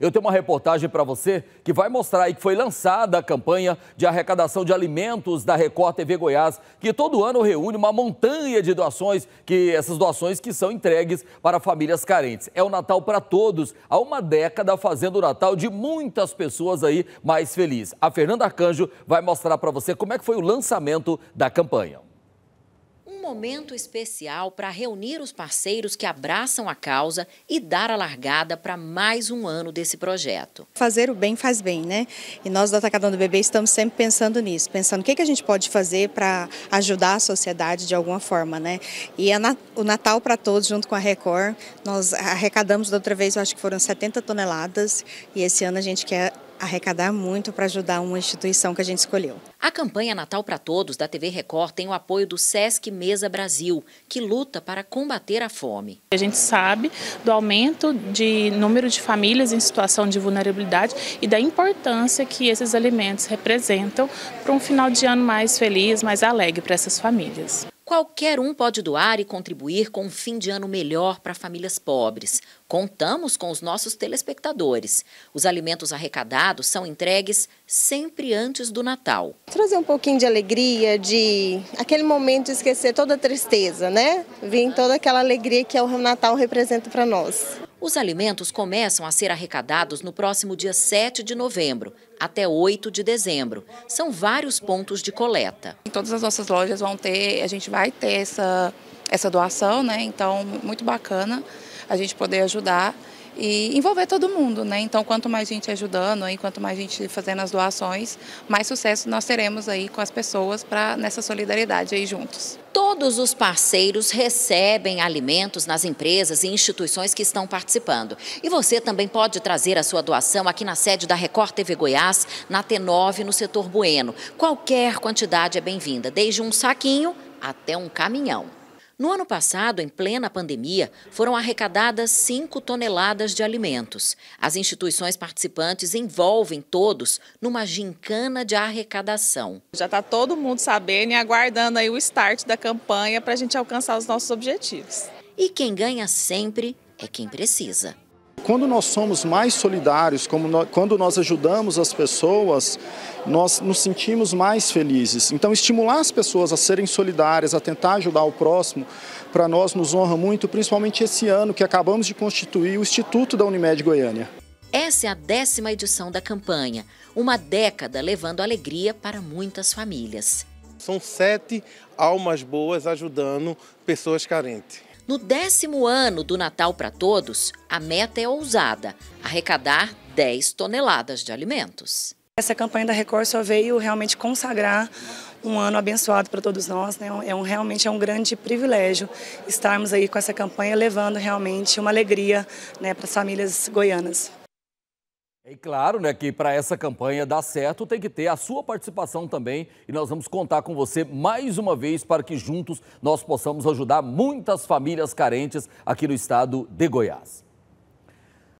Eu tenho uma reportagem para você que vai mostrar aí que foi lançada a campanha de arrecadação de alimentos da Record TV Goiás, que todo ano reúne uma montanha de doações, que essas doações que são entregues para famílias carentes. É o Natal para todos, há uma década fazendo o Natal de muitas pessoas aí mais felizes A Fernanda Arcanjo vai mostrar para você como é que foi o lançamento da campanha momento especial para reunir os parceiros que abraçam a causa e dar a largada para mais um ano desse projeto. Fazer o bem faz bem, né? E nós do Atacadão do Bebê estamos sempre pensando nisso, pensando o que, que a gente pode fazer para ajudar a sociedade de alguma forma, né? E a, o Natal para Todos, junto com a Record, nós arrecadamos da outra vez, eu acho que foram 70 toneladas, e esse ano a gente quer arrecadar muito para ajudar uma instituição que a gente escolheu. A campanha Natal para Todos da TV Record tem o apoio do SESC Mesa Brasil, que luta para combater a fome. A gente sabe do aumento de número de famílias em situação de vulnerabilidade e da importância que esses alimentos representam para um final de ano mais feliz, mais alegre para essas famílias. Qualquer um pode doar e contribuir com um fim de ano melhor para famílias pobres. Contamos com os nossos telespectadores. Os alimentos arrecadados são entregues sempre antes do Natal. Trazer um pouquinho de alegria, de aquele momento de esquecer toda a tristeza, né? Vir toda aquela alegria que é o Natal representa para nós. Os alimentos começam a ser arrecadados no próximo dia 7 de novembro até 8 de dezembro. São vários pontos de coleta. Em todas as nossas lojas vão ter, a gente vai ter essa, essa doação, né? Então, muito bacana a gente poder ajudar e envolver todo mundo, né? Então, quanto mais gente ajudando, aí, quanto mais gente fazendo as doações, mais sucesso nós teremos aí com as pessoas para nessa solidariedade aí juntos. Todos os parceiros recebem alimentos nas empresas e instituições que estão participando. E você também pode trazer a sua doação aqui na sede da Record TV Goiás, na T9, no setor Bueno. Qualquer quantidade é bem-vinda, desde um saquinho até um caminhão. No ano passado, em plena pandemia, foram arrecadadas 5 toneladas de alimentos. As instituições participantes envolvem todos numa gincana de arrecadação. Já está todo mundo sabendo e aguardando aí o start da campanha para a gente alcançar os nossos objetivos. E quem ganha sempre é quem precisa quando nós somos mais solidários, nós, quando nós ajudamos as pessoas, nós nos sentimos mais felizes. Então, estimular as pessoas a serem solidárias, a tentar ajudar o próximo, para nós nos honra muito, principalmente esse ano que acabamos de constituir o Instituto da Unimed Goiânia. Essa é a décima edição da campanha, uma década levando alegria para muitas famílias. São sete almas boas ajudando pessoas carentes. No décimo ano do Natal para Todos, a meta é ousada: arrecadar 10 toneladas de alimentos. Essa campanha da Record só veio realmente consagrar um ano abençoado para todos nós, né? É um, realmente é um grande privilégio estarmos aí com essa campanha levando realmente uma alegria, né, para as famílias goianas. E é claro, né, que para essa campanha dar certo tem que ter a sua participação também e nós vamos contar com você mais uma vez para que juntos nós possamos ajudar muitas famílias carentes aqui no estado de Goiás.